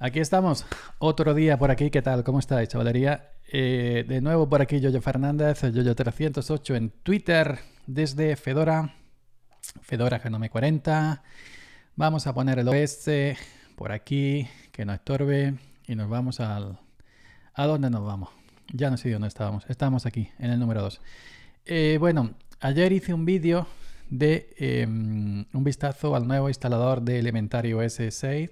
Aquí estamos, otro día por aquí, ¿qué tal? ¿Cómo estáis, chavalería? Eh, de nuevo por aquí Yoyo Fernández, Yoyo308 en Twitter, desde Fedora, Fedora Genome 40. Vamos a poner el OS por aquí, que no estorbe, y nos vamos al... ¿A dónde nos vamos? Ya no sé dónde estábamos, estábamos aquí, en el número 2. Eh, bueno, ayer hice un vídeo de em, un vistazo al nuevo instalador de Elementario OS 6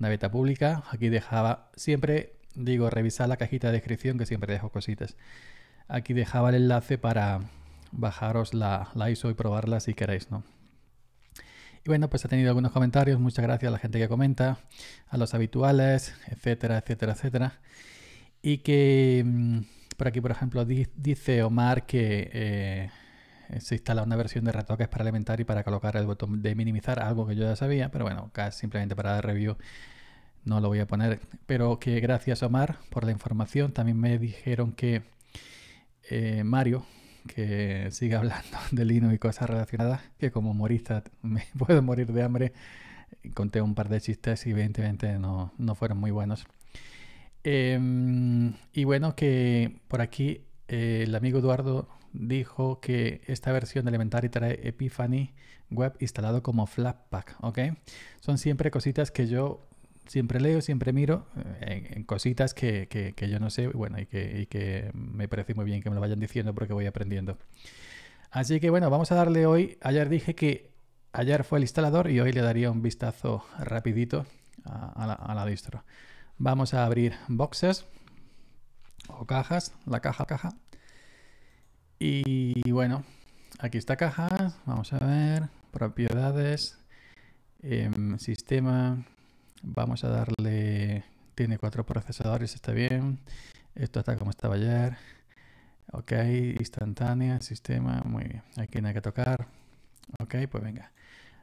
una beta pública. Aquí dejaba, siempre digo, revisar la cajita de descripción que siempre dejo cositas. Aquí dejaba el enlace para bajaros la, la ISO y probarla si queréis, ¿no? Y bueno, pues ha tenido algunos comentarios. Muchas gracias a la gente que comenta, a los habituales, etcétera, etcétera, etcétera. Y que mm, por aquí, por ejemplo, dice Omar que eh, se instala una versión de retoques para alimentar y para colocar el botón de minimizar, algo que yo ya sabía, pero bueno, simplemente para dar review no lo voy a poner. Pero que gracias Omar por la información. También me dijeron que eh, Mario, que sigue hablando de Linux y cosas relacionadas, que como humorista me puedo morir de hambre. Conté un par de chistes y evidentemente no, fueron muy buenos. Em, y bueno, que por aquí eh, el amigo Eduardo dijo que esta versión de Elementary trae Epiphany Web instalado como Flatpak, Son siempre cositas que yo siempre leo, siempre miro eh, en, cositas que, yo no sé, bueno, y que, me parece muy bien que me lo vayan diciendo porque voy aprendiendo. Así que bueno, vamos a darle hoy, ayer dije que ayer fue el instalador y hoy le daría un vistazo rapidito a, la, a la, distro. Vamos a abrir boxes o cajas, la caja, caja. Y bueno, aquí está caja, Vamos a ver. Propiedades. Em, sistema. Vamos a darle. Tiene cuatro procesadores, está bien. Esto está como estaba ayer. Ok, instantánea, sistema. Muy bien. Aquí no hay que tocar. Ok, pues venga.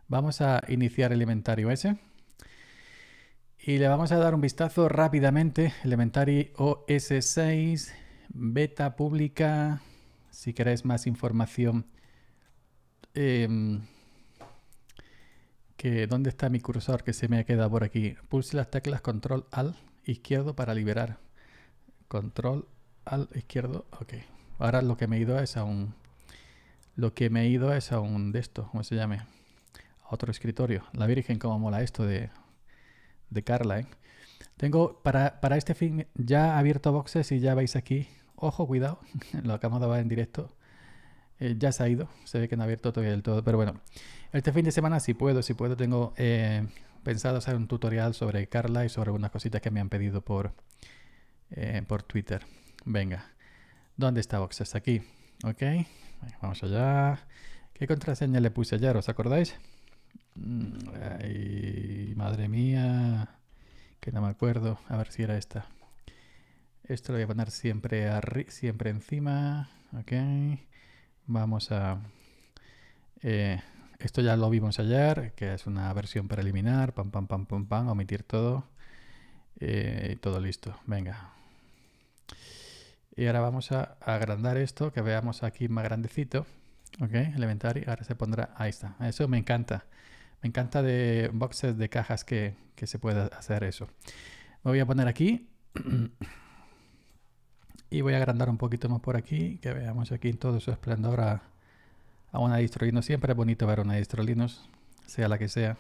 Vamos a iniciar el inventario ese. Y le vamos a dar un vistazo rápidamente. Elementary OS6, beta pública, si queréis más información. Em, que, ¿Dónde está mi cursor que se me ha quedado por aquí? Pulse las teclas control al izquierdo para liberar. Control al izquierdo, ok. Ahora lo que me he ido es a un... Lo que me he ido es a un de esto, ¿cómo se llame? A otro escritorio. La Virgen, como mola esto de, de Carla, ¿eh? Tengo para, para este fin ya abierto boxes y ya veis aquí ojo, cuidado, lo acabamos de ver en directo. Eh, ya se ha ido, se ve que no ha abierto todavía del todo, pero bueno. Este fin de semana, si puedo, si puedo, tengo eh, pensado hacer un tutorial sobre Carla y sobre algunas cositas que me han pedido por, eh, por Twitter. Venga, ¿dónde está Vox? Está aquí, ok. Vamos allá. ¿Qué contraseña le puse ayer? ¿Os acordáis? Mm, ay, madre mía, que no me acuerdo. A ver si era esta. Esto lo voy a poner siempre, siempre encima. Ok. Vamos a... Eh, esto ya lo vimos ayer, que es una versión preliminar. Pam, pam, pam, pam, pam. Omitir todo. Eh, y todo listo. Venga. Y ahora vamos a agrandar esto, que veamos aquí más grandecito. Ok, Elementary. Ahora se pondrá... Ahí está. Eso me encanta. Me encanta de boxes de cajas que, que se pueda hacer eso. Me voy a poner aquí. Y voy a agrandar un poquito más por aquí, que veamos aquí todo su esplendor a, a una distro Linux. Siempre es bonito ver una distro Linux, sea la que sea.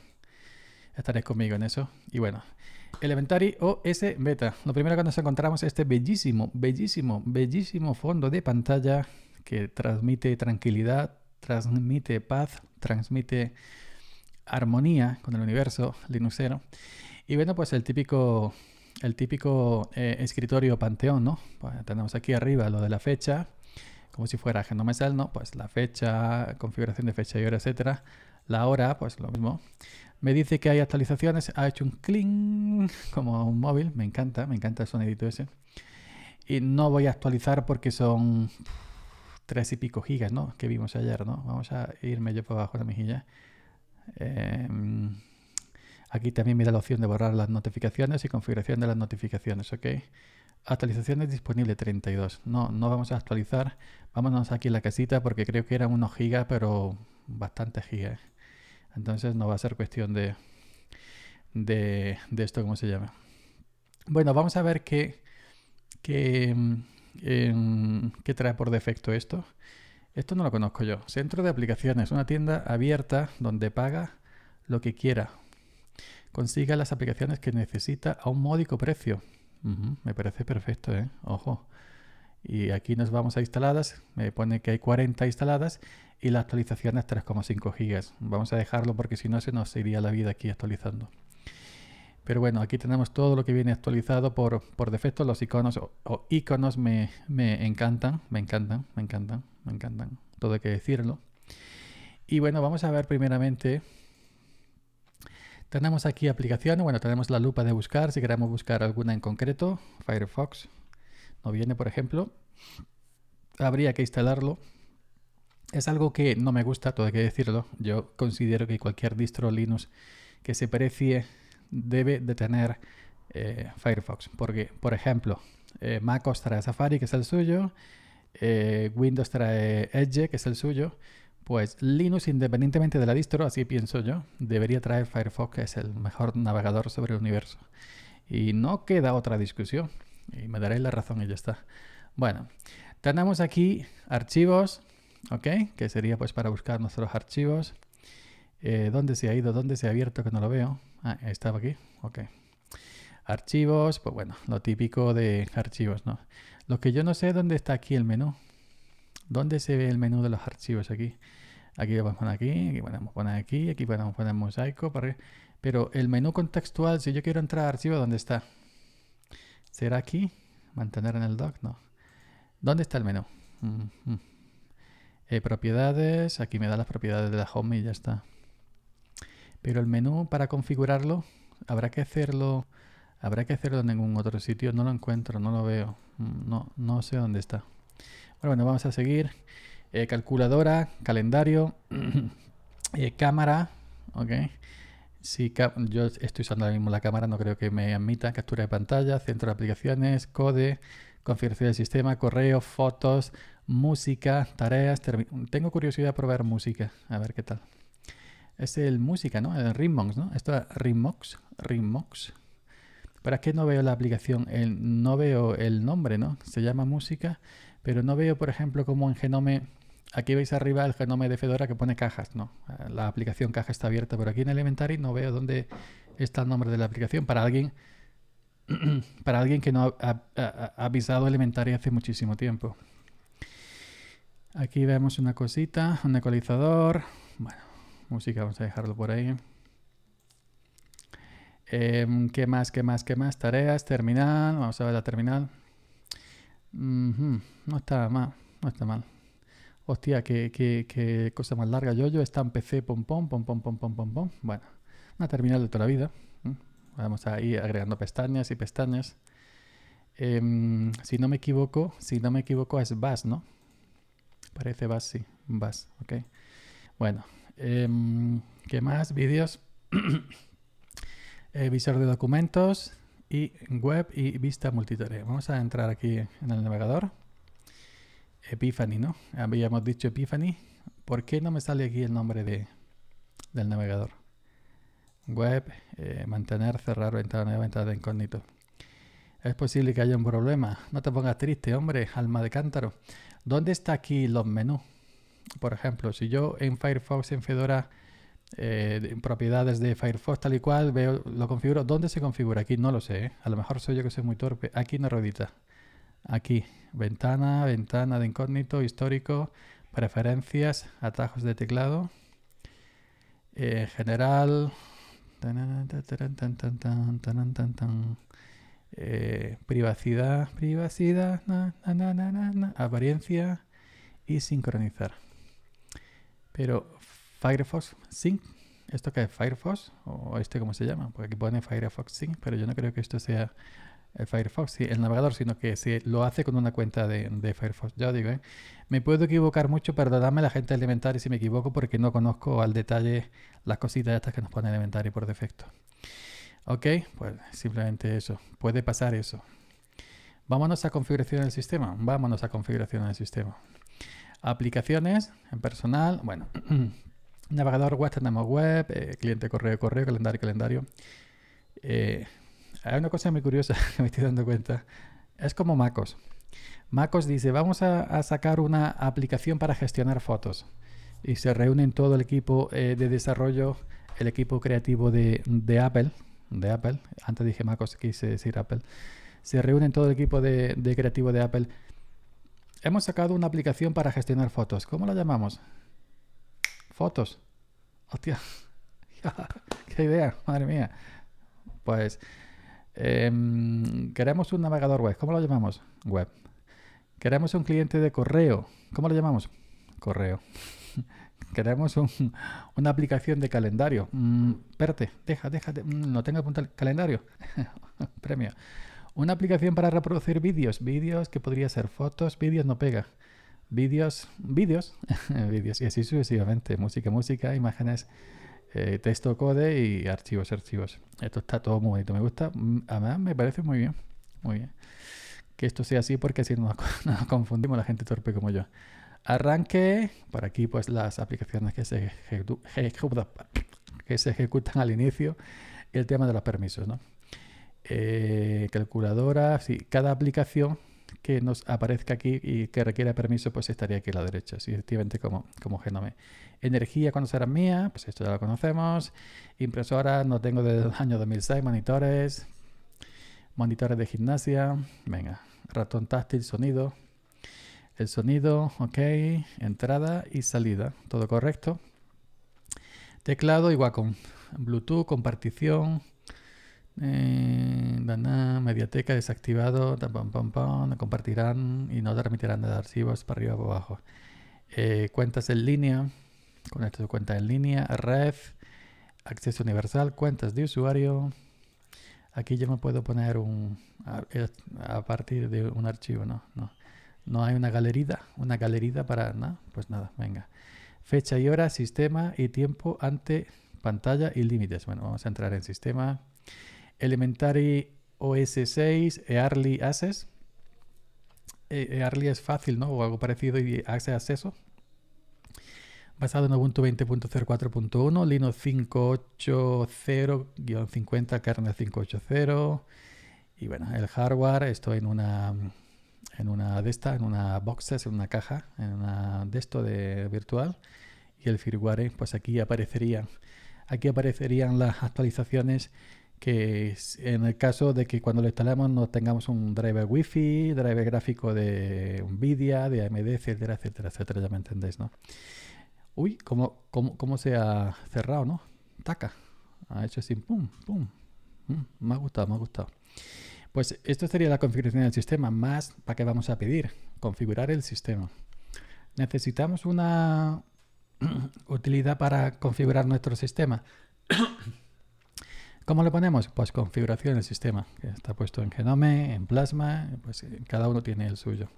Estaréis conmigo en eso. Y bueno, Elementary OS Beta. Lo primero que nos encontramos es este bellísimo, bellísimo, bellísimo fondo de pantalla que transmite tranquilidad, transmite paz, transmite armonía con el universo linuxero. Y bueno, pues el típico el típico eh, escritorio panteón, ¿no? Pues tenemos aquí arriba lo de la fecha, como si fuera genomesal, ¿no? Pues la fecha, configuración de fecha y hora, etcétera. La hora, pues lo mismo. Me dice que hay actualizaciones, ha hecho un cling como un móvil, me encanta, me encanta el sonidito ese. Y no voy a actualizar porque son tres y pico gigas, ¿no? Que vimos ayer, ¿no? Vamos a irme yo por abajo de la mejilla. Aquí también me da la opción de borrar las notificaciones y configuración de las notificaciones, ¿ok? Actualizaciones disponible 32. No, no vamos a actualizar. Vámonos aquí en la casita porque creo que eran unos gigas, pero bastantes gigas. Entonces no va a ser cuestión de, esto, ¿cómo se llama? Bueno, vamos a ver qué, mm, em, qué trae por defecto esto. Esto no lo conozco yo. Centro de aplicaciones, una tienda abierta donde paga lo que quiera consiga las aplicaciones que necesita a un módico precio. me parece perfecto, ¿eh? Ojo. Y aquí nos vamos a instaladas, me pone que hay 40 instaladas y la actualización es 3,5 gigas. Vamos a dejarlo porque si no se nos iría la vida aquí actualizando. Pero bueno, aquí tenemos todo lo que viene actualizado por, defecto. Los iconos o, iconos me, me, encantan, me encantan, me encantan, me encantan. Todo hay que decirlo. Y bueno, vamos a ver primeramente tenemos aquí aplicaciones, bueno, tenemos la lupa de buscar, si queremos buscar alguna en concreto, Firefox no viene, por ejemplo. Habría que instalarlo. Es algo que no me gusta, todo hay que decirlo. Yo considero que cualquier distro Linux que se precie debe de tener eh, Firefox. Porque, por ejemplo, eh, Mac MacOS trae Safari, que es el suyo, eh, Windows trae Edge, que es el suyo, pues Linux, independientemente de la distro, así pienso yo, debería traer Firefox, que es el mejor navegador sobre el universo. Y no queda otra discusión. Y me daréis la razón y ya está. Bueno, tenemos aquí archivos, ¿ok? Que sería pues para buscar nuestros archivos. Eh, ¿Dónde se ha ido? ¿Dónde se ha abierto? Que no lo veo. Ah, estaba aquí. Ok. Archivos, pues bueno, lo típico de archivos, ¿no? Lo que yo no sé es dónde está aquí el menú. ¿Dónde se ve el menú de los archivos aquí? Aquí lo podemos poner aquí, aquí podemos poner aquí, aquí podemos poner mosaico. Pero el menú contextual, si yo quiero entrar al archivo, ¿dónde está? ¿Será aquí? ¿Mantener en el doc? No. ¿Dónde está el menú? Eh, propiedades, aquí me da las propiedades de la home y ya está. Pero el menú para configurarlo, habrá que hacerlo, habrá que hacerlo en ningún otro sitio. No lo encuentro, no lo veo, mm, no, no sé dónde está. Bueno, bueno, vamos a seguir. Eh, calculadora, calendario, eh, cámara, ¿ok? Si yo estoy usando ahora mismo la cámara, no creo que me admita captura de pantalla, centro de aplicaciones, code, configuración del sistema, correo, fotos, música, tareas. Tengo curiosidad de probar música, a ver qué tal. Es el música, ¿no? El Ritmox, ¿no? Esto es Ritmox, ¿Para Pero es que no veo la aplicación, el, no veo el nombre, ¿no? Se llama música, pero no veo, por ejemplo, como en Genome Aquí veis arriba el genoma de Fedora que pone cajas, ¿no? La aplicación caja está abierta, pero aquí en Elementary no veo dónde está el nombre de la aplicación. Para alguien, para alguien que no ha, avisado Elementary hace muchísimo tiempo. Aquí vemos una cosita, un ecualizador. Bueno, música vamos a dejarlo por ahí. Em, ¿Qué más, qué más, qué más? Tareas, terminal. Vamos a ver la terminal. No está mal, no está mal. Hostia, qué, cosa más larga. Yo, yo está en PC, pom, pom, pom, pom, pom, pom, pom, pom. Bueno, una terminal de toda la vida. Vamos a ir agregando pestañas y pestañas. Em, si no me equivoco, si no me equivoco es vas ¿no? Parece Bass, sí. Vas, ok. Bueno, em, ¿qué más? Vídeos. Eh, visor de documentos y web y vista multitarea. Vamos a entrar aquí en el navegador. Epiphany, ¿no? Habíamos dicho Epiphany. ¿Por qué no me sale aquí el nombre de, del navegador? Web, eh, mantener, cerrar ventana ventana de incógnito. Es posible que haya un problema. No te pongas triste, hombre, alma de cántaro. ¿Dónde está aquí los menús? Por ejemplo, si yo en Firefox, en Fedora, eh, propiedades de Firefox tal y cual, veo, lo configuro. ¿Dónde se configura? Aquí no lo sé. ¿eh? A lo mejor soy yo que soy muy torpe. Aquí no ruedita. Aquí, ventana, ventana de incógnito, histórico, preferencias, atajos de teclado, eh, general, eh, privacidad, privacidad, apariencia y sincronizar. Pero Firefox Sync, ¿esto que es Firefox? ¿O este cómo se llama? Porque aquí pone Firefox Sync, pero yo no creo que esto sea eh, Firefox, sí, el navegador, sino que si lo hace con una cuenta de, Firefox. yo digo, ¿eh? me puedo equivocar mucho, perdóname la gente del Elementary si me equivoco porque no conozco al detalle las cositas estas que nos pone Elementary por defecto. Ok, pues simplemente eso, puede pasar eso. Vámonos a configuración del sistema, vámonos a configuración del sistema. Aplicaciones, en personal, bueno, navegador web tenemos web, eh, cliente correo correo, calendario calendario. Eh, hay una cosa muy curiosa que me estoy dando cuenta. Es como MacOS. MacOS dice, vamos a, sacar una aplicación para gestionar fotos. Y se reúnen todo el equipo eh, de desarrollo, el equipo creativo de, Apple, de Apple, antes dije MacOS, quise decir Apple. Se reúnen todo el equipo de, de creativo de Apple. Hemos sacado una aplicación para gestionar fotos. ¿Cómo la llamamos? Fotos. Hostia. ¡Qué idea! Madre mía. Pues Em, queremos un navegador web. ¿Cómo lo llamamos? Web. Queremos un cliente de correo. ¿Cómo lo llamamos? Correo. queremos una aplicación de calendario. Mm, deja, deja, no mm, tengo apuntado el calendario. Premio. Una aplicación para reproducir vídeos. Vídeos que podría ser fotos, vídeos no pega. Vídeos, vídeos, vídeos y así sucesivamente. Música, música, imágenes, eh, texto code y archivos, archivos. Esto está todo muy bonito, me gusta. Mm, además, me parece muy bien, muy bien. Que esto sea así porque si no nos confundimos la gente torpe como yo. Arranque, por aquí pues las aplicaciones que se, que se ejecutan al inicio el tema de los permisos, ¿no? Eh, calculadora, sí, cada aplicación que nos aparezca aquí y que requiera permiso, pues estaría aquí a la derecha, sí, efectivamente como, como genome. Energía cuando será mía, pues esto ya lo conocemos. Impresora, no tengo desde el año 2006, monitores, monitores de gimnasia, venga, ratón táctil, sonido, el sonido, ok, entrada y salida, todo correcto. Teclado igual con Bluetooth, compartición, eh, mediateca desactivado, compartirán y no permitirán de archivos para arriba o abajo. Eh, cuentas en línea, con esto de cuenta en línea, red, acceso universal, cuentas de usuario. Aquí yo me puedo poner un a, eh, partir de un archivo, ¿no? No, no hay una galería, una galería para nada, pues nada, venga. Fecha y hora, sistema y tiempo ante pantalla y límites. Bueno, vamos a entrar en sistema. Elementary OS6, e Early Access. E, e Early es fácil, ¿no? O algo parecido y hace acceso. Basado en Ubuntu 20.04.1, Linux 580-50, kernel 580. Y bueno, el hardware, esto en una en una de estas, en una boxes, en una caja, en una de esto de virtual. Y el firmware, pues aquí aparecerían, aquí aparecerían las actualizaciones que en el caso de que cuando lo instalemos no tengamos un driver wifi, driver gráfico de NVIDIA, de AMD, etcétera, etcétera, etcétera, ya me entendéis, ¿no? Uy, ¿cómo, cómo, se ha cerrado, no? Taca, ha hecho así, pum, pum, mm, me ha gustado, me ha gustado. Pues esto sería la configuración del sistema, más para qué vamos a pedir, configurar el sistema. Necesitamos una utilidad para configurar nuestro sistema. ¿Cómo le ponemos? Pues configuración del sistema, que está puesto en Genome, en Plasma, pues eh, cada uno tiene el suyo.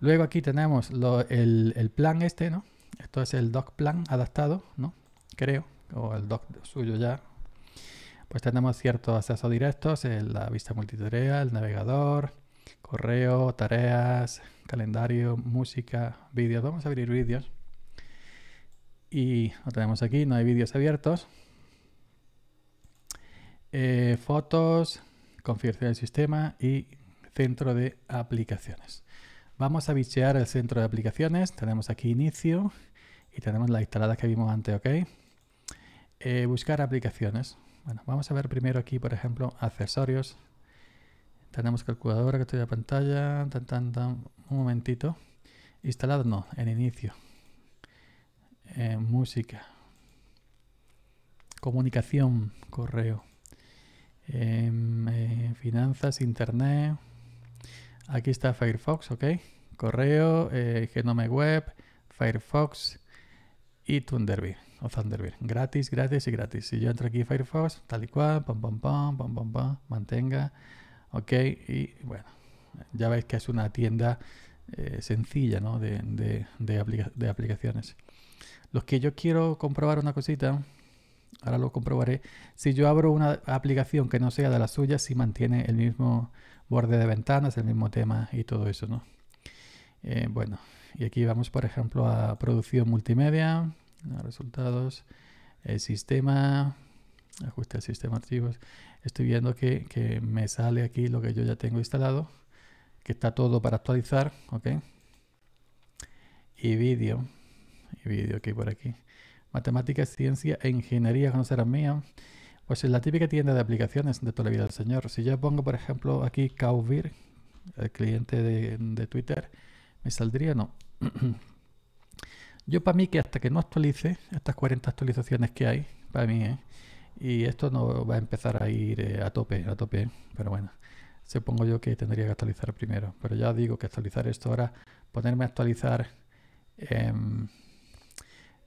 Luego aquí tenemos el, plan este, ¿no? Esto es el doc plan adaptado, ¿no? Creo, o el doc suyo ya. Pues tenemos ciertos accesos directos, eh, la vista multitarea, el navegador, correo, tareas, calendario, música, vídeos. Vamos a abrir vídeos. Y lo tenemos aquí, no hay vídeos abiertos. Eh, fotos, configuración del sistema y centro de aplicaciones. Vamos a bichear el centro de aplicaciones. Tenemos aquí inicio y tenemos la instalada que vimos antes, ¿ok? Eh, buscar aplicaciones. Bueno, vamos a ver primero aquí, por ejemplo, accesorios. Tenemos calculadora que estoy la pantalla. Tan, tan, Un momentito. Instalado no, en inicio. Eh, música. Comunicación, correo. Em, eh, finanzas, internet. Aquí está Firefox, ¿ok? Correo, eh, Genome Web, Firefox y Thunderbird. O Thunderbird. Gratis, gratis y gratis. Si yo entro aquí Firefox, tal y cual, pam, mantenga. Ok, y bueno, ya veis que es una tienda eh, sencilla de, de aplicaciones. Los que yo quiero comprobar una cosita ahora lo comprobaré, si yo abro una aplicación que no sea de la suya, si mantiene el mismo borde de ventanas, el mismo tema y todo eso, ¿no? Eh, bueno, y aquí vamos, por ejemplo, a producción multimedia, resultados, el sistema, ajuste al sistema archivos. Estoy viendo que, que, me sale aquí lo que yo ya tengo instalado, que está todo para actualizar, ¿ok? Y vídeo, y vídeo aquí por aquí. Matemáticas, ciencia e ingeniería, que no será Pues es la típica tienda de aplicaciones de toda la vida del señor. Si yo pongo, por ejemplo, aquí Kaubir, el cliente de, Twitter, me saldría no. yo para mí que hasta que no actualice estas 40 actualizaciones que hay, para mí, ¿eh? y esto no va a empezar a ir eh, a tope, a tope, ¿eh? pero bueno, supongo yo que tendría que actualizar primero. Pero ya digo que actualizar esto ahora, ponerme a actualizar, em,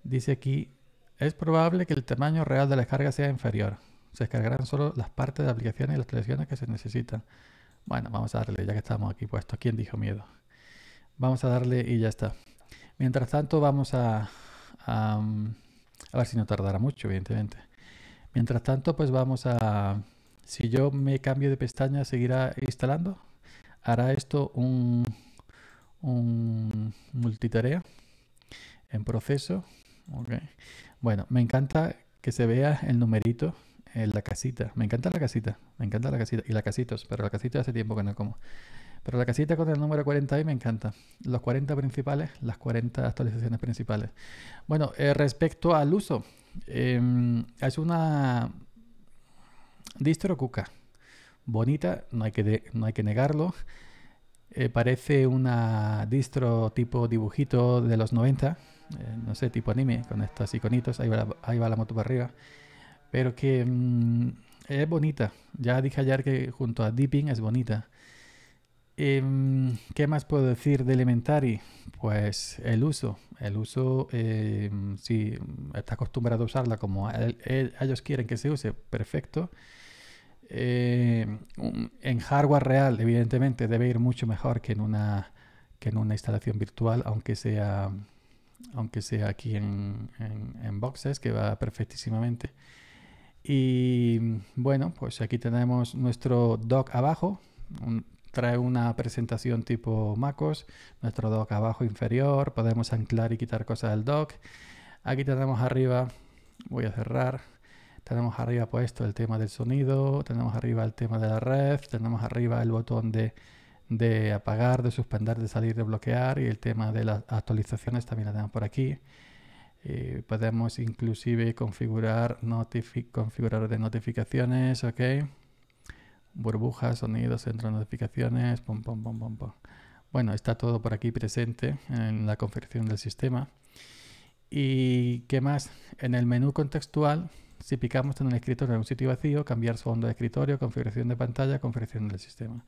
dice aquí es probable que el tamaño real de la carga sea inferior. Se descargarán solo las partes de aplicaciones y las televisiones que se necesitan. Bueno, vamos a darle, ya que estamos aquí puestos. ¿Quién dijo miedo? Vamos a darle y ya está. Mientras tanto, vamos a... A, mm, ver si no tardará mucho, evidentemente. Mientras tanto, pues vamos a... Si yo me cambio de pestaña, ¿seguirá instalando? ¿Hará esto un, multitarea en proceso? Okay. Bueno, me encanta que se vea el numerito en la casita. Me encanta la casita, me encanta la casita. Y la casitos, pero la casita hace tiempo que no como. Pero la casita con el número 40 ahí me encanta. Los 40 principales, las 40 actualizaciones principales. Bueno, eh, respecto al uso, em, es una distro cuca. Bonita, no hay que, no hay que negarlo. Eh, parece una distro tipo dibujito de los 90 eh, no sé, tipo anime, con estos iconitos, ahí va la, moto para arriba, pero que mm, es bonita. Ya dije ayer que junto a Deeping es bonita. Em, ¿Qué más puedo decir de Elementary? Pues el uso. El uso, em, si está acostumbrado a usarla como ellos quieren que se use, perfecto. Em, en hardware real, evidentemente, debe ir mucho mejor que en una, que en una instalación virtual, aunque sea aunque sea aquí en, boxes, que va perfectísimamente. Y bueno, pues aquí tenemos nuestro dock abajo, trae una presentación tipo MacOS, nuestro dock abajo inferior, podemos anclar y quitar cosas del dock. Aquí tenemos arriba, voy a cerrar, tenemos arriba puesto el tema del sonido, tenemos arriba el tema de la red, tenemos arriba el botón de de apagar, de suspender, de salir, de bloquear y el tema de las actualizaciones también la tenemos por aquí. Eh, podemos inclusive configurar, configurar de notificaciones, ok. Burbujas, sonidos, centro de notificaciones, pum Bueno, está todo por aquí presente en la configuración del sistema. ¿Y qué más? En el menú contextual, si picamos en el escritorio en un sitio vacío, cambiar fondo de escritorio, configuración de pantalla, configuración del sistema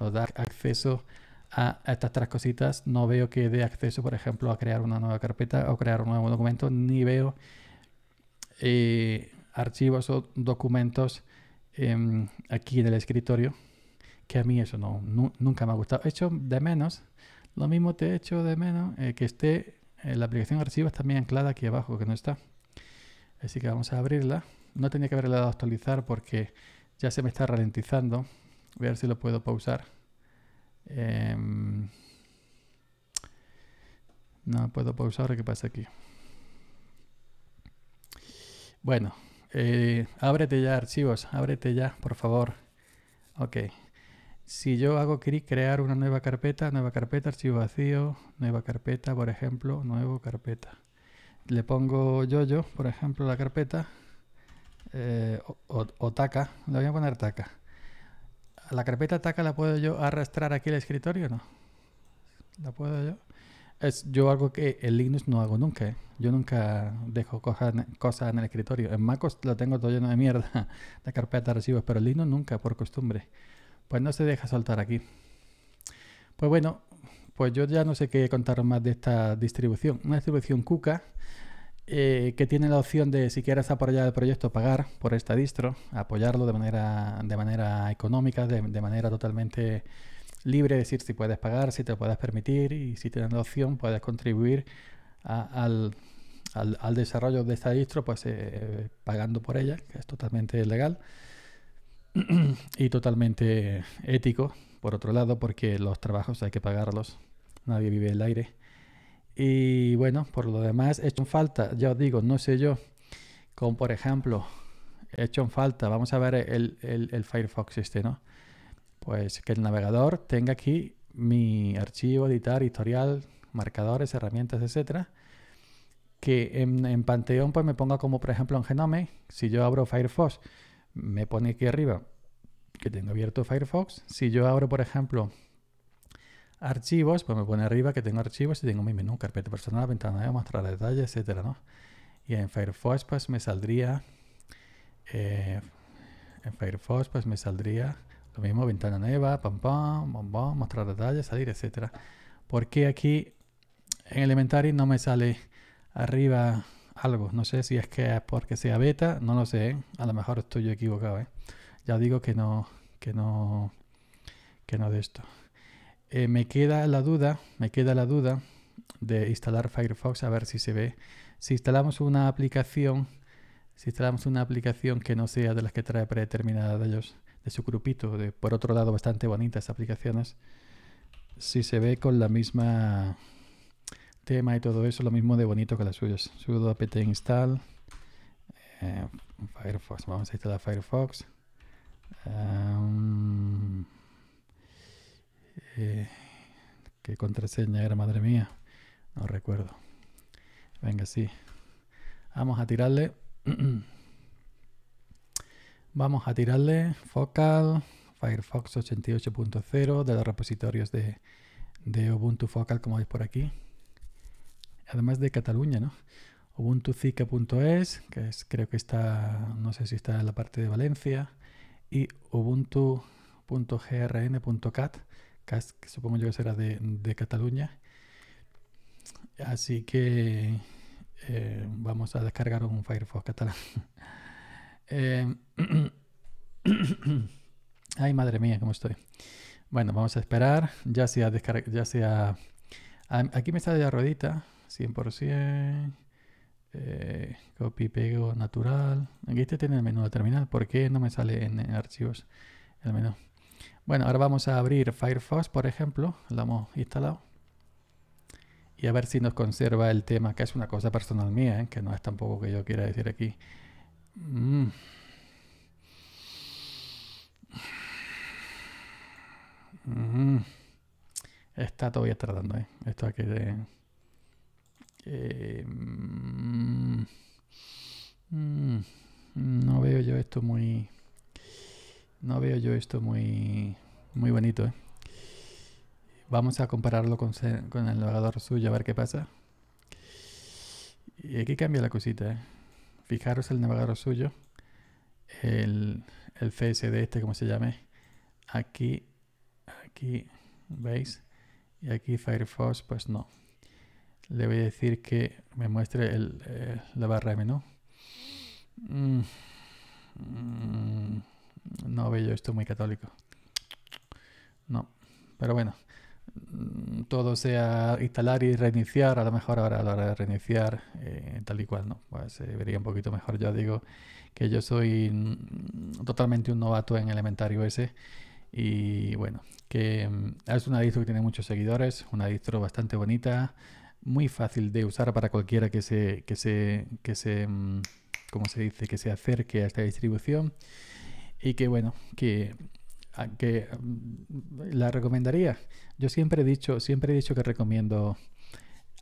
nos dar acceso a, estas tres cositas. No veo que dé acceso, por ejemplo, a crear una nueva carpeta o crear un nuevo documento, ni veo eh, archivos o documentos em, aquí en el escritorio, que a mí eso no, nunca me ha gustado. He hecho de menos, lo mismo te he hecho de menos eh, que esté eh, la aplicación archivos también anclada aquí abajo, que no está. Así que vamos a abrirla. No tenía que haberla dado a actualizar porque ya se me está ralentizando ver si lo puedo pausar. Em, no puedo pausar, ¿qué pasa aquí? Bueno, eh, ábrete ya archivos, ábrete ya, por favor. Ok. Si yo hago clic crear una nueva carpeta, nueva carpeta, archivo vacío, nueva carpeta, por ejemplo, nuevo carpeta. Le pongo yo, -yo, por ejemplo, la carpeta, eh, o taca, le voy a poner taca. ¿La carpeta taca la puedo yo arrastrar aquí al escritorio no? ¿La puedo yo? Es yo algo que en Linux no hago nunca. ¿eh? Yo nunca dejo cosas, en el escritorio. En MacOS lo tengo todo lleno de mierda, la carpeta de pero en Linux nunca, por costumbre. Pues no se deja soltar aquí. Pues bueno, pues yo ya no sé qué contar más de esta distribución. Una distribución Cuca eh, que tiene la opción de, si quieres apoyar el proyecto, pagar por esta distro, apoyarlo de manera, de manera económica, de, manera totalmente libre, decir si puedes pagar, si te lo puedes permitir y si tienes la opción, puedes contribuir al, al, desarrollo de esta distro, pues eh, pagando por ella, que es totalmente legal y totalmente ético, por otro lado, porque los trabajos hay que pagarlos, nadie vive el aire. Y bueno, por lo demás, he hecho en falta, ya os digo, no sé yo, como por ejemplo, hecho en falta, vamos a ver el, Firefox este, ¿no? Pues que el navegador tenga aquí mi archivo, editar, historial, marcadores, herramientas, etcétera. Que en, en, Panteón pues me ponga como por ejemplo en Genome, si yo abro Firefox, me pone aquí arriba que tengo abierto Firefox. Si yo abro por ejemplo Archivos, pues me pone arriba que tengo archivos y tengo mi menú, carpeta personal, ventana nueva, mostrar detalles, etcétera, ¿no? Y en Firefox, pues me saldría. Eh, en Firefox, pues me saldría lo mismo, ventana nueva, pam, pam, pam, mostrar detalles, salir, etcétera. Porque aquí en Elementary no me sale arriba algo. No sé si es que es porque sea beta, no lo sé. ¿eh? A lo mejor estoy yo equivocado. ¿eh? Ya digo que no, que no, que no de esto. Eh, me queda la duda, me queda la duda de instalar Firefox a ver si se ve. Si instalamos una aplicación, si instalamos una aplicación que no sea de las que trae predeterminada de ellos, de su grupito, de, por otro lado bastante bonitas aplicaciones, si se ve con la misma tema y todo eso, lo mismo de bonito que las suyas. Sudo apt install, eh, Firefox, vamos a instalar Firefox. Eh, ¿Qué contraseña era, madre mía? No recuerdo. Venga, sí. Vamos a tirarle. Vamos a tirarle focal Firefox 88.0 de los repositorios de, Ubuntu Focal, como veis por aquí. Además de Cataluña, ¿no? Zika.es, que es, creo que está, no sé si está en la parte de Valencia, y ubuntu.grn.cat, supongo yo que será de, Cataluña. Así que eh, vamos a descargar un Firefox catalán. Em, ay, madre mía, cómo estoy. Bueno, vamos a esperar. Ya sea descarga, ya sea. Aquí me sale la ruedita, 100%. Eh, copy, pego, natural. Aquí este tiene el menú de terminal. ¿Por qué no me sale en archivos el menú? Bueno, ahora vamos a abrir Firefox, por ejemplo, lo hemos instalado. Y a ver si nos conserva el tema, que es una cosa personal mía, ¿eh? que no es tampoco que yo quiera decir aquí. Mm. Mm. Está todavía tratando, ¿eh? Esto aquí de... Eh, mm. no veo yo esto muy... No veo yo esto muy, muy bonito. ¿eh? Vamos a compararlo con, el navegador suyo a ver qué pasa. Y aquí cambia la cosita. ¿eh? Fijaros el navegador suyo. El, el CSD este, como se llame. Aquí, aquí, ¿veis? Y aquí Firefox, pues no. Le voy a decir que me muestre el, eh, la barra de menú. Mm, mm no veo yo esto muy católico. No, pero bueno, mm, todo sea instalar y reiniciar, a lo mejor ahora a la hora de reiniciar, eh, tal y cual, ¿no? Pues se eh, vería un poquito mejor. Yo digo que yo soy mm, totalmente un novato en Elementario S y bueno, que mm, es una distro que tiene muchos seguidores, una distro bastante bonita, muy fácil de usar para cualquiera que se, que se, que se, se dice? Que se acerque a esta distribución y que bueno, que, ah, que mm, la recomendaría. Yo siempre he dicho, siempre he dicho que recomiendo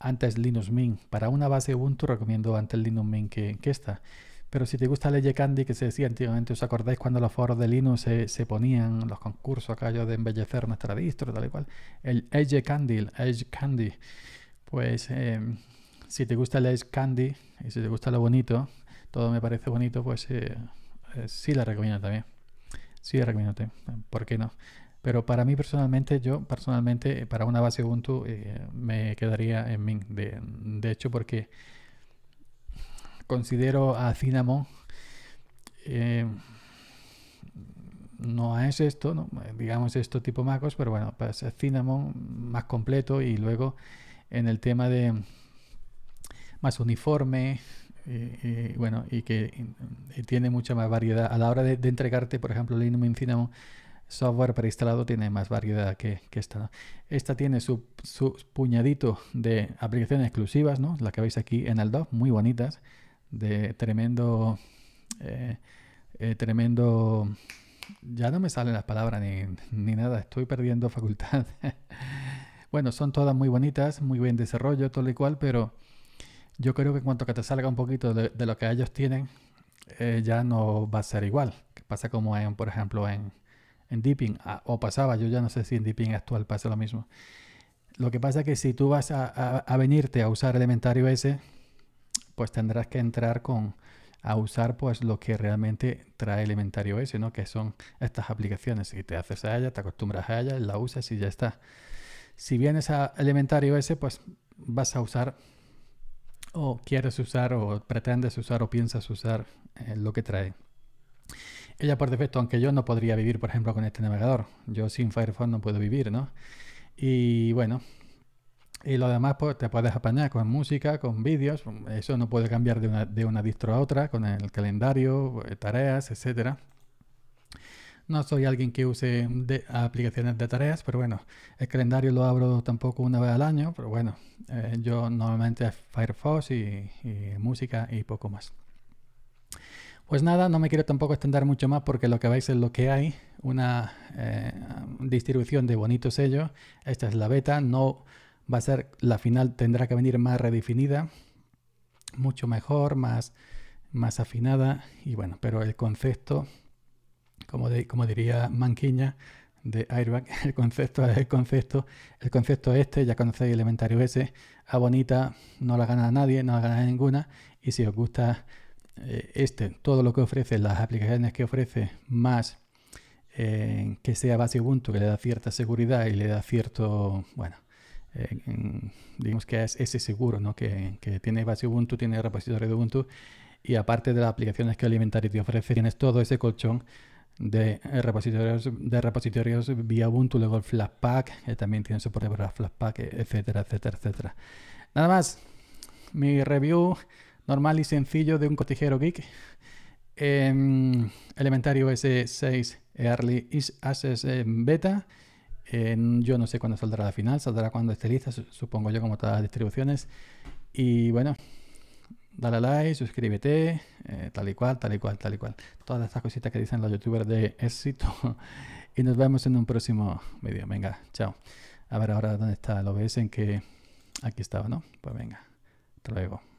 antes Linux Mint. Para una base Ubuntu recomiendo antes Linux Mint que, que esta. Pero si te gusta Edge Candy, que se decía antiguamente, ¿os acordáis cuando los foros de Linux se, se ponían los concursos acá de embellecer nuestra distro, tal y cual? El Edge Candy, el Edge Candy. Pues em, si te gusta el Edge Candy y si te gusta lo bonito, todo me parece bonito, pues eh, eh, sí la recomiendo también. Sí, Arduino.t, ¿por qué no? Pero para mí personalmente, yo personalmente, eh, para una base Ubuntu eh, me quedaría en Mint. De, hecho, porque considero a Cinnamon, eh, no es esto, digamos esto tipo MacOS, pero bueno, pues Cinnamon más completo y luego en el tema de más uniforme, eh, eh, bueno, y que mm, eh, tiene mucha más variedad. A la hora de, entregarte, por ejemplo, Linux Cinnamon software preinstalado tiene más variedad que, que esta. Esta tiene su, su, puñadito de aplicaciones exclusivas, ¿no? Las que veis aquí en el muy bonitas, de tremendo... tremendo... Ya no me salen las palabras ni, nada, estoy perdiendo facultad. bueno, son todas muy bonitas, muy buen desarrollo, todo lo cual, pero yo creo que en cuanto que te salga un poquito de, lo que ellos tienen, eh, ya no va a ser igual. pasa como en, por ejemplo, en, en Deepin, ah, o pasaba, yo ya no sé si en Deepin actual pasa lo mismo. Lo que pasa es que si tú vas a, venirte a usar Elementario S, pues tendrás que entrar con a usar pues lo que realmente trae Elementario S, ¿no? Que son estas aplicaciones. Si te haces a ella, te acostumbras a ella, la usas y ya está. Si vienes a Elementario S, pues vas a usar o quieres usar o pretendes usar o piensas usar eh, lo que trae. Ella por defecto, aunque yo no podría vivir, por ejemplo, con este navegador. Yo sin Firefox no puedo vivir, ¿no? Y bueno, y lo demás pues, te puedes apañar con música, con vídeos. Eso no puede cambiar de una, de una distro a otra, con el calendario, eh, tareas, etcétera. No soy alguien que use aplicaciones de tareas, pero bueno, el calendario lo abro tampoco una vez al año, pero bueno, eh, yo normalmente Firefox y, música y poco más. Pues nada, no me quiero tampoco extender mucho más porque lo que veis es lo que hay, una eh, distribución de bonitos sellos. Esta es la beta, no va a ser la final, tendrá que venir más redefinida, mucho mejor, más, más afinada y bueno, pero el concepto como, diría Manquiña, de Airbag, el concepto es concepto, el concepto este, ya conocéis Elementario S, a bonita no la gana nadie, no la gana ninguna, y si os gusta eh, este, todo lo que ofrece, las aplicaciones que ofrece, más eh, que sea base Ubuntu, que le da cierta seguridad y le da cierto, bueno, eh, digamos que es ese seguro, ¿no? Que, que tiene base Ubuntu, tiene repositorio de Ubuntu, y aparte de las aplicaciones que Elementario te ofrece, tienes todo ese colchón de eh, repositorios, de repositorios vía Ubuntu, luego el Flatpak, que también tiene soporte para Flatpak, etcétera, etcétera, etcétera. Nada más, mi review normal y sencillo de un cotijero geek. Em, Elementario S6 Early is em, beta. Em, yo no sé cuándo saldrá la final, saldrá cuando esté lista, supongo yo, como todas las distribuciones. Y bueno, dale a like, suscríbete, eh, tal y cual, tal y cual, tal y cual. Todas estas cositas que dicen los youtubers de éxito. y nos vemos en un próximo vídeo. Venga, chao. A ver ahora dónde está el OBS en que aquí estaba, ¿no? Pues venga, traigo.